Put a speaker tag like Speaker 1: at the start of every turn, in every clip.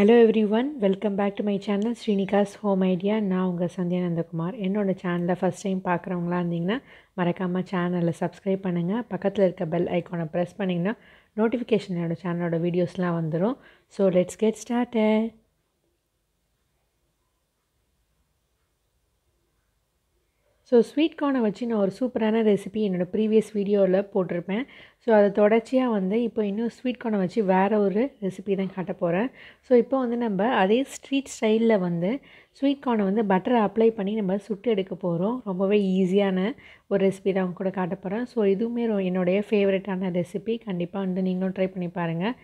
Speaker 1: hello everyone welcome back to my channel Srinika's home idea நான் உங்கள் சந்தியா நந்தகுமார் என்னோடய சேனலில் ஃபஸ்ட் டைம் பார்க்குறவங்களா இருந்தீங்கன்னா மறக்காமல் சேனலை சப்ஸ்கிரைப் பண்ணுங்கள் பக்கத்தில் இருக்க பெல் ஐக்கானை ப்ரெஸ் பண்ணிங்கன்னா நோட்டிஃபிகேஷன் என்னோடய சேனலோட வீடியோஸ்லாம் வந்துடும் so let's get start so sweet கார்னை வச்சு நான் ஒரு சூப்பரான ரெசிபி என்னோடய ப்ரீவியஸ் வீடியோவில் போட்டிருப்பேன் ஸோ அதை தொடர்ச்சியாக வந்து இப்போ இன்னும் ஸ்வீட் கார்னை வச்சு வேறு ஒரு ரெசிபி தான் காட்ட போகிறேன் ஸோ இப்போ வந்து நம்ம அதே ஸ்ட்ரீட் ஸ்டைலில் வந்து ஸ்வீட் கார்னை வந்து பட்டரை அப்ளை பண்ணி நம்ம சுட்டு எடுக்க போகிறோம் ரொம்பவே ஈஸியான ஒரு ரெசிபி தான் கூட காட்ட போகிறேன் ஸோ இதுவுமே என்னுடைய ஃபேவரட்டான ரெசிபி கண்டிப்பாக வந்து நீங்களும் ட்ரை பண்ணி பாருங்கள்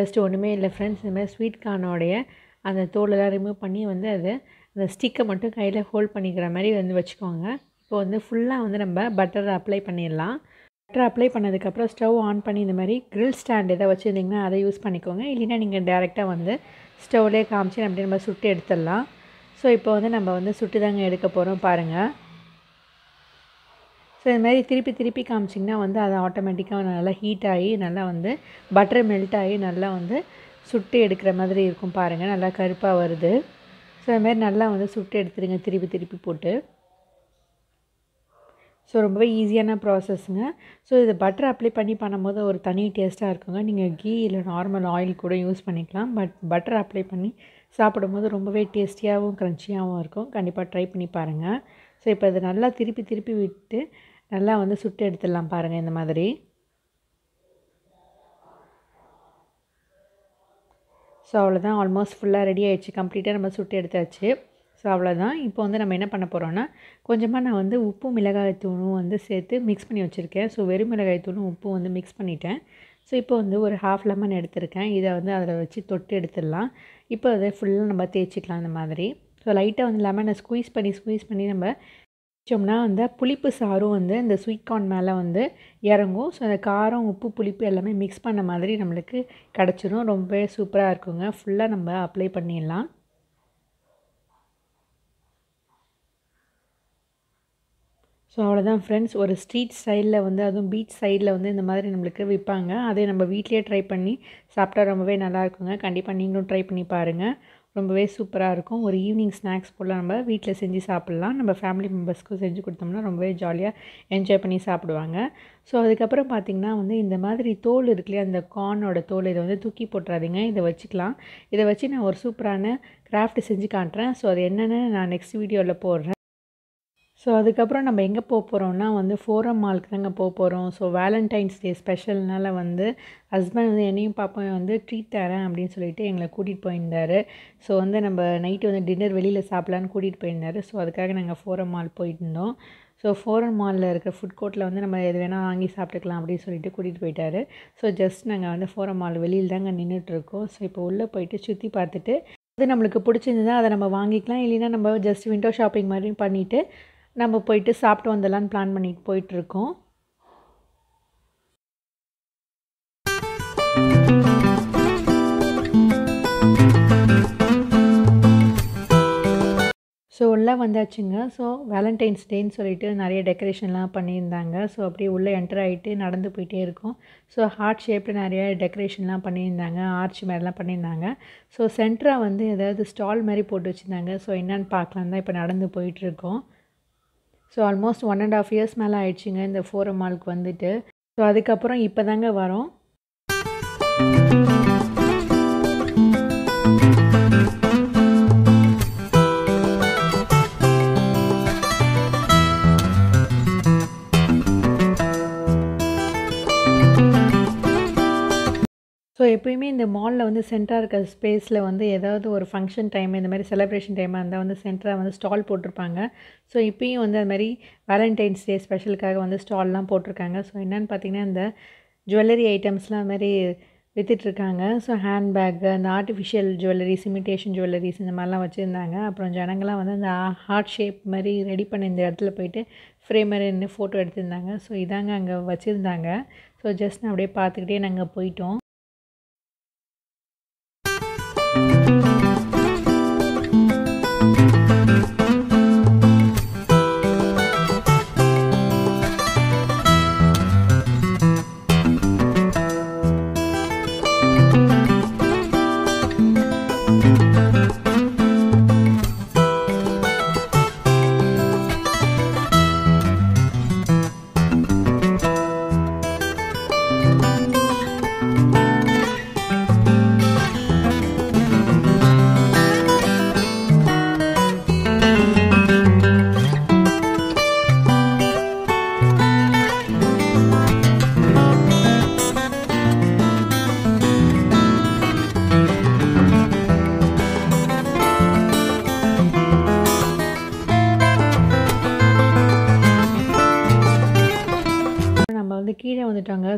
Speaker 1: ஜஸ்ட் ஒன்றுமே இல்லை ஃப்ரெண்ட்ஸ் இந்த மாதிரி ஸ்வீட் கார்னோடைய அந்த தோலெல்லாம் ரிமூவ் பண்ணி வந்து அதை அந்த ஸ்டிக்கை மட்டும் கையில் ஹோல்ட் பண்ணிக்கிற மாதிரி வந்து வச்சுக்கோங்க இப்போ வந்து ஃபுல்லாக வந்து நம்ம பட்டர் அப்ளை பண்ணிடலாம் பட்டர் அப்ளை பண்ணதுக்கப்புறம் ஸ்டவ் ஆன் பண்ணி இந்த மாதிரி க்ரில் ஸ்டாண்ட் எதாவது வச்சுருந்தீங்கன்னா அதை யூஸ் பண்ணிக்கோங்க இல்லைன்னா நீங்கள் டேரெக்டாக வந்து ஸ்டவ்லேயே காமிச்சு அப்படியே நம்ம சுட்டு எடுத்துடலாம் ஸோ இப்போ வந்து நம்ம வந்து சுட்டு தாங்க எடுக்க போகிறோம் பாருங்கள் ஸோ இது மாதிரி திருப்பி திருப்பி காமிச்சிங்கன்னா வந்து அது ஆட்டோமேட்டிக்காக நல்லா ஹீட் ஆகி நல்லா வந்து பட்டர் மெல்ட் ஆகி நல்லா வந்து சுட்டு எடுக்கிற மாதிரி இருக்கும் பாருங்கள் நல்லா கருப்பாக வருது ஸோ இதுமாரி நல்லா வந்து சுட்டு எடுத்துருங்க திருப்பி திருப்பி போட்டு ஸோ ரொம்பவே ஈஸியான ப்ராசஸ்ஸுங்க ஸோ இதை பட்டர் அப்ளை பண்ணி பண்ணும்போது ஒரு தனி டேஸ்ட்டாக இருக்குங்க நீங்கள் கீ இல்லை நார்மல் ஆயில் கூட யூஸ் பண்ணிக்கலாம் பட் பட்டர் அப்ளை பண்ணி சாப்பிடும்போது ரொம்பவே டேஸ்டியாகவும் க்ரன்ச்சியாகவும் இருக்கும் கண்டிப்பாக ட்ரை பண்ணி பாருங்கள் ஸோ இப்போ இதை நல்லா திருப்பி திருப்பி விட்டு நல்லா வந்து சுட்டு எடுத்துடலாம் பாருங்கள் இந்த மாதிரி ஸோ அவ்வளோதான் ஆல்மோஸ்ட் ஃபுல்லாக ரெடி ஆகிடுச்சு கம்ப்ளீட்டாக நம்ம சுட்டு எடுத்தாச்சு ஸோ அவ்வளோதான் இப்போ வந்து நம்ம என்ன பண்ண போகிறோன்னா கொஞ்சமாக நான் வந்து உப்பு மிளகாய் தூளும் வந்து சேர்த்து மிக்ஸ் பண்ணி வச்சுருக்கேன் ஸோ வெறும் மிளகாய் தூளும் உப்பும் வந்து மிக்ஸ் பண்ணிட்டேன் ஸோ இப்போ வந்து ஒரு ஹாஃப் லெமன் எடுத்திருக்கேன் இதை வந்து அதில் வச்சு தொட்டு எடுத்துடலாம் இப்போ அதை ஃபுல்லாக நம்ம தேய்ச்சிக்கலாம் அந்த மாதிரி ஸோ லைட்டாக வந்து லெமனை ஸ்குவீஸ் பண்ணி ஸ்குவீஸ் பண்ணி நம்ம வச்சோம்னா அந்த புளிப்பு சாரும் வந்து இந்த ஸ்வீட் கார்ன் மேலே வந்து இறங்கும் ஸோ அந்த காரம் உப்பு புளிப்பு எல்லாமே மிக்ஸ் பண்ண மாதிரி நம்மளுக்கு கிடச்சிரும் ரொம்பவே சூப்பராக இருக்குங்க ஃபுல்லாக நம்ம அப்ளை பண்ணிடலாம் ஸோ அவ்வளோதான் ஃப்ரெண்ட்ஸ் ஒரு ஸ்ட்ரீட் சைடில் வந்து அதுவும் பீச் சைடில் வந்து இந்த மாதிரி நம்மளுக்கு விற்பாங்க அதே நம்ம வீட்லேயே ட்ரை பண்ணி சாப்பிட்டா ரொம்பவே நல்லாயிருக்குங்க கண்டிப்பாக நீங்களும் ட்ரை பண்ணி பாருங்கள் ரொம்பவே சூப்பராக இருக்கும் ஒரு ஈவினிங் ஸ்நாக்ஸ் போல் நம்ம வீட்டில் செஞ்சு சாப்பிட்லாம் நம்ம ஃபேமிலி மெம்பர்ஸ்க்கும் செஞ்சு கொடுத்தோம்னா ரொம்பவே ஜாலியாக என்ஜாய் பண்ணி சாப்பிடுவாங்க ஸோ அதுக்கப்புறம் பார்த்திங்கன்னா வந்து இந்த மாதிரி தோல் இருக்குல்லையே அந்த கார்னோட தோல் இதை வந்து தூக்கி போட்டுறாதீங்க இதை வச்சுக்கலாம் இதை வச்சு நான் ஒரு சூப்பரான கிராஃப்ட் செஞ்சு காட்டுறேன் ஸோ அது என்னென்னு நான் நெக்ஸ்ட் வீடியோவில் போடுறேன் ஸோ அதுக்கப்புறம் நம்ம எங்கே போக போகிறோம்னா வந்து ஃபோரம் மாலுக்கு தாங்க போக போகிறோம் ஸோ வேலண்டைன்ஸ் டே ஸ்பெஷல்னால் வந்து ஹஸ்பண்ட் வந்து என்னையும் பார்ப்பேன் வந்து ட்ரீட் தரேன் அப்படின்னு சொல்லிட்டு எங்களை கூட்டிகிட்டு போயிருந்தார் ஸோ வந்து நம்ம நைட்டு வந்து டின்னர் வெளியில் சாப்பிட்லான்னு கூட்டிகிட்டு போயிருந்தார் ஸோ அதுக்காக நாங்கள் ஃபோரம் மால் போயிட்டுருந்தோம் ஸோ ஃபோரன் மாலில் இருக்கிற ஃபுட் கோர்ட்டில் வந்து நம்ம எது வேணால் வாங்கி சாப்பிட்டுக்கலாம் அப்படின்னு சொல்லிட்டு கூட்டிகிட்டு போயிட்டாரு ஸோ ஜஸ்ட் நாங்கள் வந்து ஃபோரம் மால் வெளியில் தாங்க நின்றுட்டுருக்கோம் ஸோ இப்போ உள்ளே போயிட்டு சுற்றி பார்த்துட்டு அது நம்மளுக்கு பிடிச்சிருந்ததுன்னா அதை நம்ம வாங்கிக்கலாம் இல்லைன்னா நம்ம ஜஸ்ட் விண்டோ ஷாப்பிங் மாதிரியும் பண்ணிவிட்டு நம்ம போயிட்டு சாப்பிட்டு வந்துடலான்னு பிளான் பண்ணிட்டு போயிட்டுருக்கோம் ஸோ உள்ளே வந்தாச்சுங்க ஸோ வேலண்டைன்ஸ் டேன்னு சொல்லிட்டு நிறைய டெக்கரேஷன்லாம் பண்ணியிருந்தாங்க ஸோ அப்படியே உள்ளே என்டர் ஆகிட்டு நடந்து போயிட்டே இருக்கும் ஸோ ஹார்ட் ஷேப்பில் நிறைய டெக்கரேஷன்லாம் பண்ணியிருந்தாங்க ஆர்ச் மாதிரிலாம் பண்ணியிருந்தாங்க ஸோ சென்டராக வந்து ஏதாவது ஸ்டால் மாதிரி போட்டு வச்சுருந்தாங்க ஸோ என்னென்னு பார்க்கலாம் தான் இப்போ நடந்து போயிட்டுருக்கோம் so almost one and half years மேலே ஆயிடுச்சுங்க இந்த ஃபோரம் மாலுக்கு வந்துட்டு ஸோ அதுக்கப்புறம் இப்போ தாங்க வரோம் இந்த மாலில் வந்து சென்டராக இருக்க ஸ்பேஸில் வந்து ஏதாவது ஒரு ஃபங்க்ஷன் டைம் இந்த மாதிரி செலப்ரேஷன் டைமாக இருந்தால் வந்து சென்டராக வந்து ஸ்டால் போட்டிருப்பாங்க ஸோ இப்போயும் வந்து அது மாதிரி வேலண்டைன்ஸ் டே ஸ்பெஷலுக்காக வந்து ஸ்டால்லாம் போட்டிருக்காங்க ஸோ என்னென்னு பார்த்தீங்கன்னா இந்த ஜுவல்லரி ஐட்டம்ஸ்லாம் அது மாதிரி விற்றுட்ருக்காங்க ஸோ ஹேண்ட்பேக்கு அந்த ஆர்டிஃபிஷியல் ஜுவல்லரிஸ் இமிட்டேஷன் ஜுவல்லரிஸ் இந்த மாதிரிலாம் வச்சுருந்தாங்க அப்புறம் ஜனங்கள்லாம் வந்து அந்த ஹார்ட் ஷேப் மாதிரி ரெடி பண்ண இந்த இடத்துல போயிட்டு ஃப்ரேமர் நின்று ஃபோட்டோ எடுத்திருந்தாங்க ஸோ இதாங்க அங்கே வச்சுருந்தாங்க ஸோ ஜஸ்ட் நான் அப்படியே பார்த்துக்கிட்டே நாங்கள் போயிட்டோம்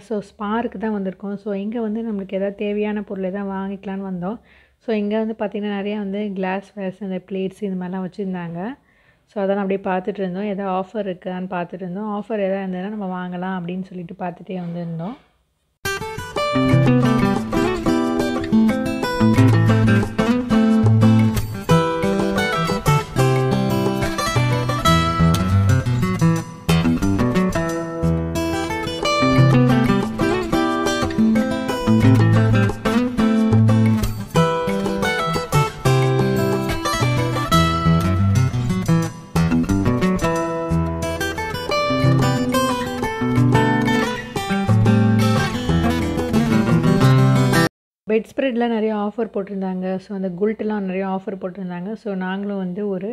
Speaker 1: ஸோ ஸ்பாருக்கு தான் வந்திருக்கோம் ஸோ இங்கே வந்து நம்மளுக்கு எதாவது தேவையான பொருள் எதாவது வாங்கிக்கலான்னு வந்தோம் ஸோ இங்கே வந்து பார்த்திங்கன்னா நிறையா வந்து கிளாஸ் வேர்ஸ் இந்த பிளேட்ஸ் இந்த மாதிரிலாம் வச்சுருந்தாங்க ஸோ அதெல்லாம் அப்படியே பார்த்துட்டு இருந்தோம் எதாவது ஆஃபர் இருக்கான்னு பார்த்துட்டு இருந்தோம் ஆஃபர் எதாவது இருந்ததுன்னா நம்ம வாங்கலாம் அப்படின்னு சொல்லிட்டு பார்த்துட்டே வந்துருந்தோம் ப்ரிடில் நிறையா ஆஃபர் போட்டிருந்தாங்க ஸோ அந்த குல்ட்டுலாம் நிறையா ஆஃபர் போட்டிருந்தாங்க ஸோ நாங்களும் வந்து ஒரு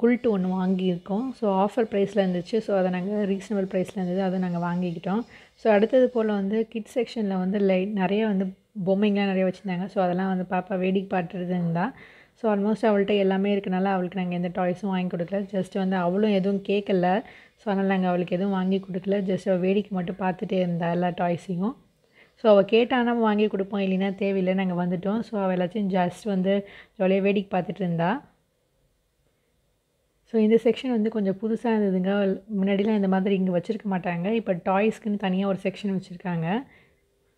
Speaker 1: குல்ட்டு ஒன்று வாங்கியிருக்கோம் ஸோ ஆஃபர் ப்ரைஸில் இருந்துச்சு ஸோ அதை நாங்கள் ரீசனபிள் ப்ரைஸில் இருந்தது அதை நாங்கள் வாங்கிக்கிட்டோம் ஸோ அடுத்தது போல் வந்து கிட்ஸ் செக்ஷனில் வந்து லைட் நிறைய வந்து பொம்மைங்களாம் நிறைய வச்சுருந்தாங்க ஸோ அதெல்லாம் வந்து பாப்பா வேடிக்கை பாட்டுறது இருந்தால் ஸோ ஆல்மோஸ்ட் அவள்கிட்ட எல்லாமே இருக்கனால அவளுக்கு நாங்கள் எந்த டாய்ஸும் வாங்கி கொடுக்கல ஜஸ்ட் வந்து அவளும் எதுவும் கேட்கல ஸோ அதனால் நாங்கள் அவளுக்கு எதுவும் வாங்கி கொடுக்கல ஜஸ்ட் அவள் வேடிக்கை மட்டும் பார்த்துட்டே இருந்தா எல்லா டாய்ஸையும் ஸோ அவள் நம்ம வாங்கி கொடுப்போம் இல்லைன்னா தேவையில்லை நாங்கள் வந்துட்டோம் ஸோ அவள் எல்லாத்தையும் ஜஸ்ட் வந்து ஜாலியாக வேடிக்கை பார்த்துட்டு இருந்தா ஸோ இந்த செக்ஷன் வந்து கொஞ்சம் புதுசாக இருந்ததுங்க முன்னாடிலாம் இந்த மாதிரி இங்கே வச்சுருக்க மாட்டாங்க இப்போ டாய்ஸ்க்குன்னு தனியாக ஒரு செக்ஷன் வச்சுருக்காங்க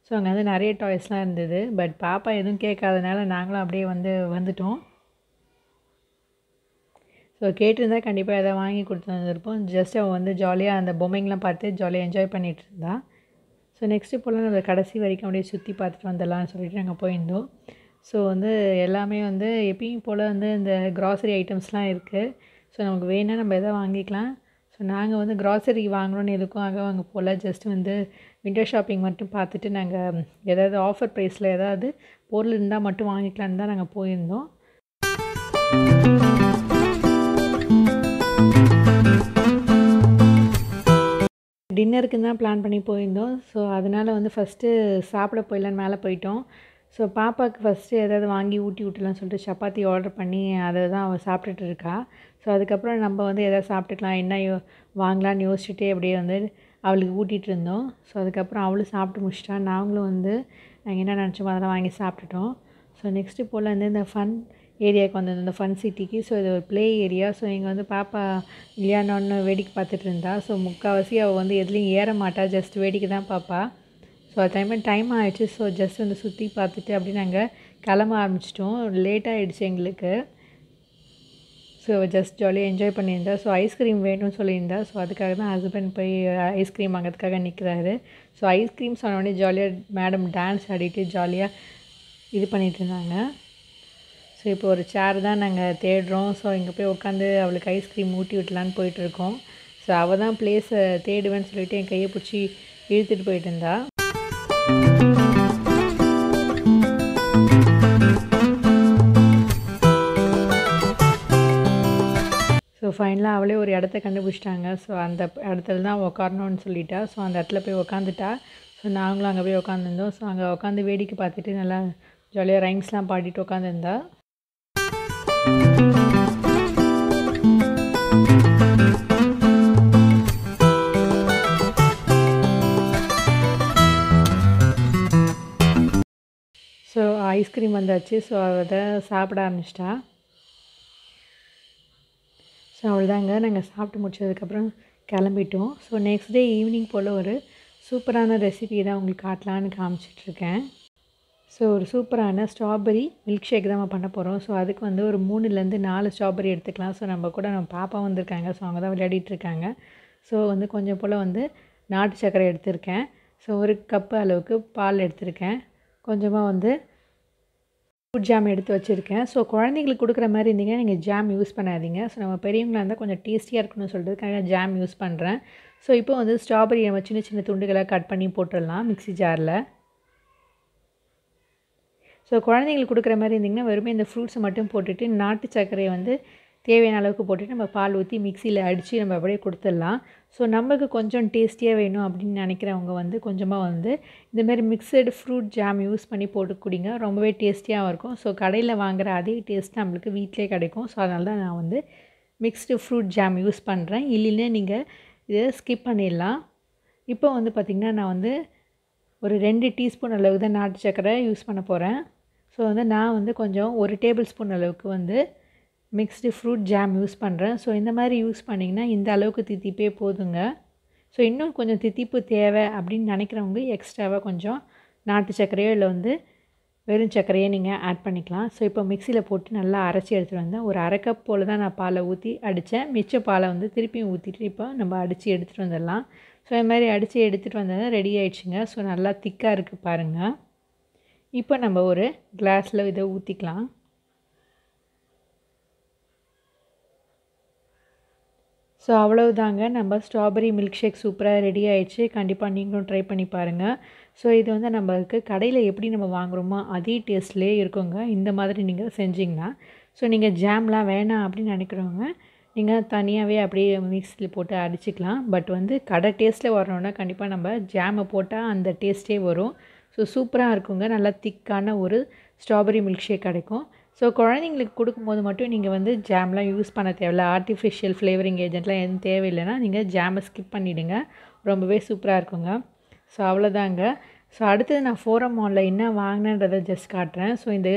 Speaker 1: ஸோ அங்கே வந்து நிறைய டாய்ஸ்லாம் இருந்தது பட் பாப்பா எதுவும் கேட்காதனால நாங்களும் அப்படியே வந்து வந்துட்டோம் ஸோ கேட்டிருந்தா கண்டிப்பாக எதாவது வாங்கி கொடுத்துருந்துருப்போம் ஜஸ்ட் அவள் வந்து ஜாலியாக அந்த பொம்மைங்கெலாம் பார்த்து ஜாலியாக என்ஜாய் பண்ணிகிட்டு இருந்தான் ஸோ நெக்ஸ்ட்டு போல் நம்ம கடைசி வரைக்கும் அப்படியே சுற்றி பார்த்துட்டு வந்துடலாம்னு சொல்லிட்டு நாங்கள் போயிருந்தோம் ஸோ வந்து எல்லாமே வந்து எப்பயும் போல் வந்து இந்த க்ராசரி ஐட்டம்ஸ்லாம் இருக்குது ஸோ நமக்கு வேணால் நம்ம எதை வாங்கிக்கலாம் ஸோ நாங்கள் வந்து க்ராசரி வாங்கணும்னு எதுக்கும் ஆக வாங்க போல் ஜஸ்ட் வந்து விண்டோ ஷாப்பிங் மட்டும் பார்த்துட்டு நாங்கள் எதாவது ஆஃபர் ப்ரைஸில் ஏதாவது பொருள் இருந்தால் மட்டும் வாங்கிக்கலான்னு தான் நாங்கள் போயிருந்தோம் டின்னருக்கு தான் பிளான் பண்ணி போயிருந்தோம் ஸோ அதனால் வந்து ஃபஸ்ட்டு சாப்பிட போயிடலான்னு மேலே போயிட்டோம் ஸோ பாப்பாவுக்கு ஃபஸ்ட்டு ஏதாவது வாங்கி ஊட்டி விட்டுலான்னு சொல்லிட்டு சப்பாத்தி ஆர்டர் பண்ணி அதை தான் அவள் சாப்பிட்டுட்டு இருக்கா ஸோ அதுக்கப்புறம் நம்ம வந்து எதாவது சாப்பிட்டுக்கலாம் என்ன யோ வாங்கலான்னு யோசிச்சுட்டே அப்படியே வந்து அவளுக்கு ஊட்டிகிட்டு இருந்தோம் ஸோ அதுக்கப்புறம் அவளும் சாப்பிட்டு முடிச்சிட்டா நாங்களும் வந்து நாங்கள் என்ன நினச்சோமோ அதெல்லாம் வாங்கி சாப்பிட்டுட்டோம் ஸோ நெக்ஸ்ட்டு போல் வந்து இந்த ஃபன் ஏரியாவுக்கு வந்திருந்தோம் இந்த ஃபன் சிட்டிக்கு ஸோ இது ஒரு ப்ளே ஏரியா ஸோ இங்கே வந்து பாப்பா இல்லையானு வேடிக்கை பார்த்துட்டு இருந்தா ஸோ முக்கால்வாசி அவள் வந்து எதுலேயும் ஏற மாட்டா ஜஸ்ட் வேடிக்கை தான் பார்ப்பா ஸோ அது டைமே டைம் ஆகிடுச்சு ஸோ ஜஸ்ட் வந்து சுற்றி பார்த்துட்டு அப்படி நாங்கள் கிளம்ப ஆரம்பிச்சிட்டோம் லேட்டாகிடுச்சு எங்களுக்கு ஸோ ஜஸ்ட் ஜாலியாக என்ஜாய் பண்ணியிருந்தா ஸோ ஐஸ்கிரீம் வேணும்னு சொல்லியிருந்தா ஸோ அதுக்காக தான் ஹஸ்பண்ட் போய் ஐஸ்கிரீம் வாங்கிறதுக்காக நிற்கிறாரு ஸோ ஐஸ்கிரீம் சொன்னோடனே ஜாலியாக மேடம் டான்ஸ் ஆடிட்டு ஜாலியாக இது பண்ணிகிட்டு இருந்தாங்க ஸோ இப்போ ஒரு சேர் தான் நாங்கள் தேடுறோம் ஸோ இங்கே போய் உட்காந்து அவளுக்கு ஐஸ்கிரீம் ஊட்டி விட்டலான்னு போயிட்டுருக்கோம் ஸோ அவள் தான் பிளேஸை தேடுவேன்னு சொல்லிட்டு என் கையை பிடிச்சி இழுத்துட்டு போயிட்டு இருந்தா ஸோ ஃபைனலாக அவளே ஒரு இடத்த கண்டுபிடிச்சிட்டாங்க ஸோ அந்த இடத்துல தான் உக்காரணும்னு சொல்லிட்டா ஸோ அந்த இடத்துல போய் உக்காந்துட்டா ஸோ நாங்களும் அங்கே போய் உக்காந்துருந்தோம் ஸோ அங்கே உட்காந்து வேடிக்கை பார்த்துட்டு நல்லா ஜாலியாக ரைம்ஸ்லாம் பாடிட்டு உட்காந்துருந்தா ஸோ ஐஸ்கிரீம் வந்தாச்சு ஸோ அதை சாப்பிட ஆரம்பிச்சிட்டா ஸோ அவ்வளோதாங்க நாங்கள் சாப்பிட்டு முடிச்சதுக்கப்புறம் கிளம்பிட்டோம் ஸோ நெக்ஸ்ட் டே ஈவினிங் போல் ஒரு சூப்பரான ரெசிபி தான் உங்களுக்கு காட்டலான்னு காமிச்சிட்ருக்கேன் ஸோ ஒரு சூப்பரான ஸ்ட்ராபெரி மில்க் ஷேக் தான் நம்ம பண்ண போகிறோம் ஸோ அதுக்கு வந்து ஒரு மூணுலேருந்து நாலு ஸ்ட்ராபெரி எடுத்துக்கலாம் ஸோ நம்ம கூட நம்ம பாப்பா வந்திருக்காங்க ஸோ அவங்க தான் விளையாடிட்டுருக்காங்க ஸோ வந்து கொஞ்சம் போல் வந்து நாட்டு சர்க்கரை எடுத்திருக்கேன் ஸோ ஒரு கப்பு அளவுக்கு பால் எடுத்திருக்கேன் கொஞ்சமாக வந்து ஃப்ரூட் ஜாம் எடுத்து வச்சுருக்கேன் ஸோ குழந்தைங்களுக்கு கொடுக்குற மாதிரி இருந்தீங்கன்னா நீங்கள் ஜாம் யூஸ் பண்ணாதீங்க ஸோ நம்ம பெரியவங்களாக இருந்தால் கொஞ்சம் டேஸ்டியாக இருக்கணும்னு சொல்லிட்டு ஜாம் யூஸ் பண்ணுறேன் ஸோ இப்போ வந்து ஸ்ட்ராபெரி நம்ம சின்ன சின்ன துண்டுகளாக கட் பண்ணி போட்டுடலாம் மிக்சி ஜாரில் ஸோ குழந்தைங்களுக்கு கொடுக்குற மாதிரி இருந்திங்கன்னா வெறுமே இந்த ஃப்ரூட்ஸை மட்டும் போட்டுட்டு நாட்டு சர்க்கரையை வந்து தேவையான அளவுக்கு போட்டுட்டு நம்ம பால் ஊற்றி மிக்சியில் அடித்து நம்ம அப்படியே கொடுத்துடலாம் ஸோ நம்மளுக்கு கொஞ்சம் டேஸ்டியாக வேணும் அப்படின்னு நினைக்கிறவங்க வந்து கொஞ்சமாக வந்து இந்தமாரி மிக்சடு ஃப்ரூட் ஜாம் யூஸ் பண்ணி போட்டு குடிங்க ரொம்பவே டேஸ்டியாக இருக்கும் ஸோ கடையில் வாங்குகிற அதே டேஸ்ட் நம்மளுக்கு வீட்டிலே கிடைக்கும் ஸோ அதனால தான் நான் வந்து மிக்ஸ்டு ஃப்ரூட் ஜாம் யூஸ் பண்ணுறேன் இல்லைன்னா நீங்கள் இதை ஸ்கிப் பண்ணிடலாம் இப்போ வந்து பார்த்திங்கன்னா நான் வந்து ஒரு ரெண்டு டீஸ்பூன் அளவு தான் நாட்டு சர்க்கரை யூஸ் பண்ண போகிறேன் ஸோ வந்து நான் வந்து கொஞ்சம் ஒரு டேபிள் ஸ்பூன் அளவுக்கு வந்து மிக்ஸ்டு ஃப்ரூட் ஜாம் யூஸ் பண்ணுறேன் ஸோ இந்த மாதிரி யூஸ் பண்ணிங்கன்னா இந்த அளவுக்கு தித்திப்பே போதுங்க ஸோ இன்னும் கொஞ்சம் தித்திப்பு தேவை அப்படின்னு நினைக்கிறவங்க எக்ஸ்ட்ராவாக கொஞ்சம் நாட்டு சர்க்கரையோ இல்லை வந்து வெறும் சர்க்கரையோ நீங்கள் ஆட் பண்ணிக்கலாம் ஸோ இப்போ மிக்சியில் போட்டு நல்லா அரைச்சி எடுத்துகிட்டு வந்தேன் ஒரு அரை கப் போல் தான் நான் பாலை ஊற்றி அடித்தேன் மிச்ச பாலை வந்து திருப்பியும் ஊற்றிட்டு இப்போ நம்ம அடித்து எடுத்துகிட்டு வந்துடலாம் ஸோ இது மாதிரி அடித்து எடுத்துகிட்டு வந்தால் ரெடி ஆகிடுச்சிங்க ஸோ நல்லா திக்காக இருக்குது பாருங்கள் இப்போ நம்ம ஒரு கிளாஸில் இதை ஊற்றிக்கலாம் ஸோ அவ்வளவுதாங்க நம்ம ஸ்ட்ராபெரி மில்க் ஷேக் சூப்பராக ரெடி ஆகிடுச்சு கண்டிப்பாக நீங்களும் ட்ரை பண்ணி பாருங்கள் ஸோ இது வந்து நம்மளுக்கு கடையில் எப்படி நம்ம வாங்குகிறோமோ அதே டேஸ்ட்லேயே இருக்குங்க இந்த மாதிரி நீங்கள் செஞ்சிங்கன்னா ஸோ நீங்கள் ஜாம்லாம் வேணாம் அப்படின்னு நினைக்கிறவங்க நீங்கள் தனியாகவே அப்படியே மிக்ஸில் போட்டு அடிச்சுக்கலாம் பட் வந்து கடை டேஸ்ட்டில் வரணுன்னா கண்டிப்பாக நம்ம ஜாமை போட்டால் அந்த டேஸ்ட்டே வரும் ஸோ சூப்பராக இருக்குங்க நல்லா திக்கான ஒரு ஸ்ட்ராபெரி மில்க் ஷேக் கிடைக்கும் ஸோ குழந்தைங்களுக்கு கொடுக்கும்போது மட்டும் நீங்கள் வந்து ஜாம்லாம் யூஸ் பண்ண தேவையில்ல ஆர்டிஃபிஷியல் ஃப்ளேவரிங் ஏஜென்ட்லாம் எதுவும் தேவையில்லைன்னா நீங்கள் ஜாமை ஸ்கிப் பண்ணிவிடுங்க ரொம்பவே சூப்பராக இருக்குங்க ஸோ அவ்வளோதாங்க ஸோ அடுத்தது நான் ஃபோரம் மாலில் என்ன வாங்கினேன்றதை ஜஸ்ட் காட்டுறேன் ஸோ இந்த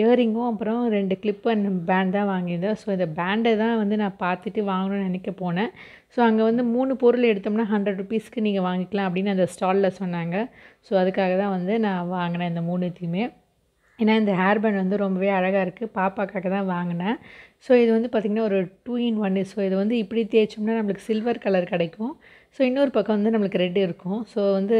Speaker 1: இயரிங்கும் அப்புறம் ரெண்டு கிளிப் அண்ட் பேண்ட் தான் வாங்கியிருந்தேன் ஸோ இந்த பேண்டை தான் வந்து நான் பார்த்துட்டு வாங்கணும்னு நினைக்க போனேன் ஸோ அங்கே வந்து மூணு பொருள் எடுத்தோம்னா ஹண்ட்ரட் ருபீஸ்க்கு நீங்கள் வாங்கிக்கலாம் அப்படின்னு அந்த ஸ்டாலில் சொன்னாங்க ஸோ அதுக்காக தான் வந்து நான் வாங்கினேன் இந்த மூணுத்தையுமே ஏன்னா இந்த ஹேர் பேண்ட் வந்து ரொம்பவே அழகாக இருக்குது பாப்பாக்காக தான் வாங்கினேன் ஸோ இது வந்து பார்த்திங்கன்னா ஒரு டூ இன் ஒன் ஸோ இது வந்து இப்படி தேய்ச்சோம்னா நம்மளுக்கு சில்வர் கலர் கிடைக்கும் ஸோ இன்னொரு பக்கம் வந்து நம்மளுக்கு ரெட் இருக்கும் ஸோ வந்து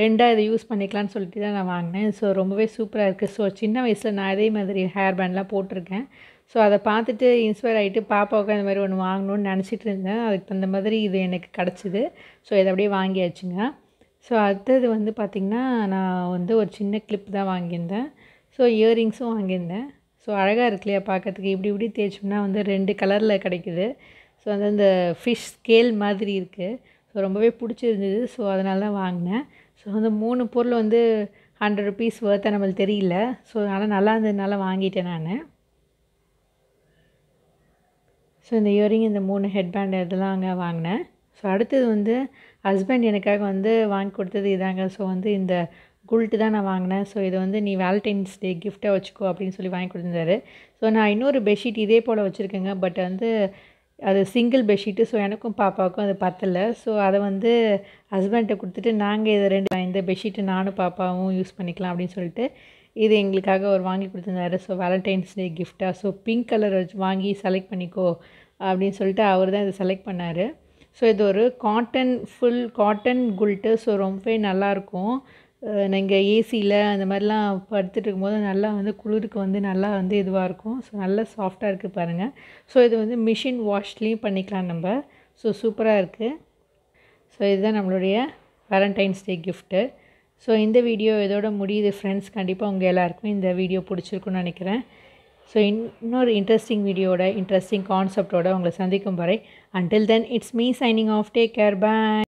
Speaker 1: ரெண்டாக இதை யூஸ் பண்ணிக்கலாம்னு சொல்லிட்டு தான் நான் வாங்கினேன் ஸோ ரொம்பவே சூப்பராக இருக்குது ஸோ சின்ன வயசில் நான் அதே மாதிரி ஹேர் பேண்ட்லாம் போட்டிருக்கேன் ஸோ அதை பார்த்துட்டு இன்ஸ்பயர் ஆகிட்டு பாப்பாவுக்கு அந்த மாதிரி ஒன்று வாங்கணும்னு நினச்சிட்டு இருந்தேன் அதுக்கு தகுந்த மாதிரி இது எனக்கு கிடச்சிது ஸோ இதை அப்படியே வாங்கியாச்சுங்க ஸோ அடுத்தது வந்து பார்த்திங்கன்னா நான் வந்து ஒரு சின்ன கிளிப் தான் வாங்கியிருந்தேன் ஸோ இயரிங்ஸும் வாங்கியிருந்தேன் ஸோ அழகாக இருக்கு இல்லையா பார்க்கறதுக்கு இப்படி இப்படி தேய்ச்சோம்னா வந்து ரெண்டு கலரில் கிடைக்குது ஸோ வந்து அந்த ஃபிஷ் ஸ்கேல் மாதிரி இருக்குது ஸோ ரொம்பவே பிடிச்சிருந்தது ஸோ அதனால தான் வாங்கினேன் ஸோ அந்த மூணு பொருள் வந்து ஹண்ட்ரட் ருபீஸ் ஒர்த்தாக நம்மளுக்கு தெரியல ஸோ அதனால் நல்லா இருந்ததுனால வாங்கிட்டேன் நான் ஸோ இந்த இயரிங் இந்த மூணு ஹெட்பேண்ட் இதெல்லாம் அங்கே வாங்கினேன் ஸோ அடுத்தது வந்து ஹஸ்பண்ட் எனக்காக வந்து வாங்கி கொடுத்தது இதாங்க ஸோ வந்து இந்த குல்ட்டு தான் நான் வாங்கினேன் ஸோ இதை வந்து நீ வேலண்டைன்ஸ் டே கிஃப்ட்டாக வச்சுக்கோ அப்படின்னு சொல்லி வாங்கி கொடுத்துருந்தாரு ஸோ நான் இன்னொரு பெட்ஷீட் இதே போல் வச்சுருக்கேங்க பட் வந்து அது சிங்கிள் பெட்ஷீட்டு ஸோ எனக்கும் பாப்பாவுக்கும் அது பத்தலை ஸோ அதை வந்து ஹஸ்பண்ட்டை கொடுத்துட்டு நாங்கள் இதை ரெண்டு இந்த பெட்ஷீட்டு நானும் பாப்பாவும் யூஸ் பண்ணிக்கலாம் அப்படின்னு சொல்லிட்டு இது எங்களுக்காக அவர் வாங்கி கொடுத்துருந்தாரு ஸோ வேலண்டைன்ஸ் டே கிஃப்டாக ஸோ பிங்க் கலர் வாங்கி செலக்ட் பண்ணிக்கோ அப்படின்னு சொல்லிட்டு அவர் தான் இதை செலக்ட் பண்ணார் ஸோ இது ஒரு cotton full cotton quilt so ரொம்பவே நல்லாயிருக்கும் நீங்கள் ஏசியில் அந்த மாதிரிலாம் படுத்துட்டு இருக்கும்போது நல்லா வந்து குளிருக்கு வந்து நல்லா வந்து இதுவாக இருக்கும் ஸோ நல்லா சாஃப்டாக இருக்குது பாருங்கள் ஸோ இது வந்து மிஷின் வாஷ்லேயும் பண்ணிக்கலாம் நம்ம ஸோ சூப்பராக இருக்குது ஸோ இதுதான் நம்மளுடைய வேலண்டைன்ஸ் டே கிஃப்ட்டு ஸோ இந்த வீடியோ இதோட முடியுது ஃப்ரெண்ட்ஸ் கண்டிப்பாக உங்கள் எல்லாருக்குமே இந்த வீடியோ பிடிச்சிருக்குன்னு நினைக்கிறேன் ஸோ இன்னொரு இன்ட்ரெஸ்டிங் வீடியோட இன்ட்ரெஸ்டிங் கான்செப்டோட உங்களை சந்திக்கும் வரை until then it's me signing off take care bye